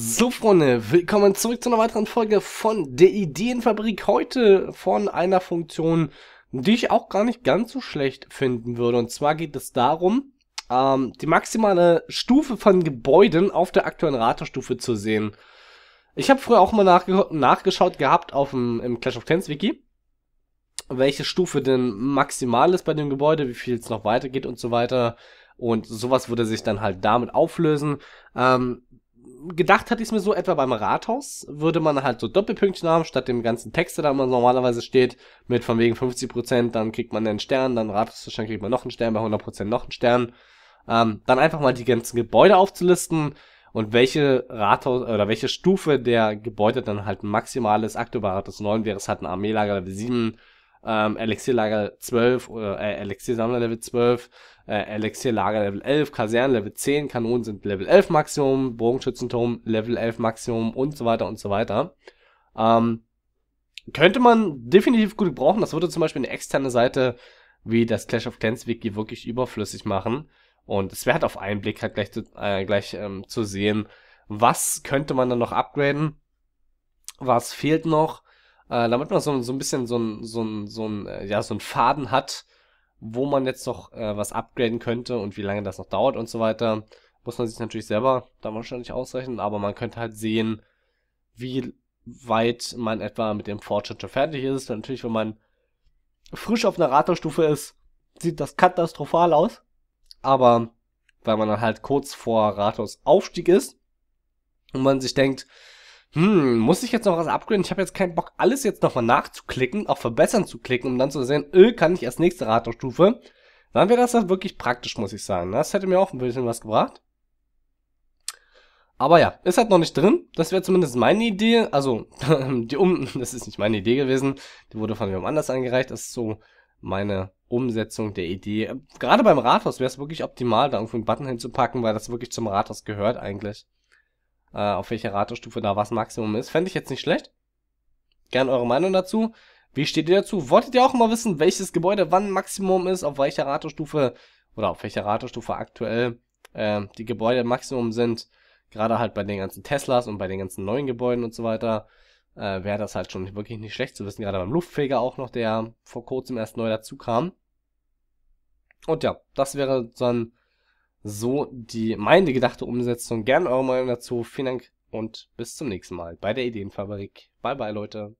So, Freunde, willkommen zurück zu einer weiteren Folge von der Ideenfabrik. Heute von einer Funktion, die ich auch gar nicht ganz so schlecht finden würde. Und zwar geht es darum, ähm, die maximale Stufe von Gebäuden auf der aktuellen Raterstufe zu sehen. Ich habe früher auch mal nachge nachgeschaut gehabt auf dem im Clash of Clans Wiki, welche Stufe denn maximal ist bei dem Gebäude, wie viel es noch weitergeht und so weiter. Und sowas würde sich dann halt damit auflösen. Ähm, gedacht hatte ich es mir so, etwa beim Rathaus würde man halt so Doppelpünktchen haben, statt dem ganzen Text, der da man normalerweise steht, mit von wegen 50%, dann kriegt man einen Stern, dann Rathaus Rathausverstand kriegt man noch einen Stern, bei 100% noch einen Stern. Ähm, dann einfach mal die ganzen Gebäude aufzulisten und welche Rathaus oder welche Stufe der Gebäude dann halt maximal ist. Aktuell war Rathaus 9, wäre es halt ein Armeelager Level 7, ähm, Lager 12 oder äh, Elixiersammler Level 12, äh, Lager Level 11, Kasernen Level 10, Kanonen sind Level 11 Maximum, Bogenschützenturm Level 11 Maximum und so weiter und so weiter. Ähm, könnte man definitiv gut gebrauchen, Das würde zum Beispiel eine externe Seite wie das Clash of Clans Wiki wirklich überflüssig machen. Und es wäre halt auf einen Blick halt gleich, zu, äh, gleich ähm, zu sehen, was könnte man dann noch upgraden, was fehlt noch äh, damit man so, so ein bisschen so ein, so ein, so ein, äh, ja, so ein Faden hat, wo man jetzt noch äh, was upgraden könnte und wie lange das noch dauert und so weiter, muss man sich natürlich selber da wahrscheinlich ausrechnen, aber man könnte halt sehen, wie weit man etwa mit dem Fortschritt schon fertig ist. Und natürlich, wenn man frisch auf einer Raterstufe ist, sieht das katastrophal aus, aber weil man dann halt kurz vor Rathos Aufstieg ist und man sich denkt, hm, muss ich jetzt noch was upgraden? Ich habe jetzt keinen Bock, alles jetzt nochmal nachzuklicken, auch verbessern zu klicken, um dann zu sehen, öh, kann ich als nächste Radarstufe. Dann wäre das dann wirklich praktisch, muss ich sagen. Ne? Das hätte mir auch ein bisschen was gebracht. Aber ja, ist halt noch nicht drin. Das wäre zumindest meine Idee. Also, die um, das ist nicht meine Idee gewesen. Die wurde von jemand anders eingereicht. Das ist so meine Umsetzung der Idee. Gerade beim Rathaus wäre es wirklich optimal, da irgendwo einen Button hinzupacken, weil das wirklich zum Rathaus gehört eigentlich äh, auf welcher Ratestufe da was Maximum ist. Fände ich jetzt nicht schlecht. Gern eure Meinung dazu. Wie steht ihr dazu? Wolltet ihr auch mal wissen, welches Gebäude wann Maximum ist, auf welcher Ratestufe oder auf welcher Ratestufe aktuell äh, die Gebäude Maximum sind? Gerade halt bei den ganzen Teslas und bei den ganzen neuen Gebäuden und so weiter äh, wäre das halt schon wirklich nicht schlecht zu wissen. Gerade beim Luftfeger auch noch, der vor kurzem erst neu dazu kam. Und ja, das wäre so dann so die meine gedachte Umsetzung. Gerne eure Meinung dazu. Vielen Dank und bis zum nächsten Mal bei der Ideenfabrik. Bye bye Leute.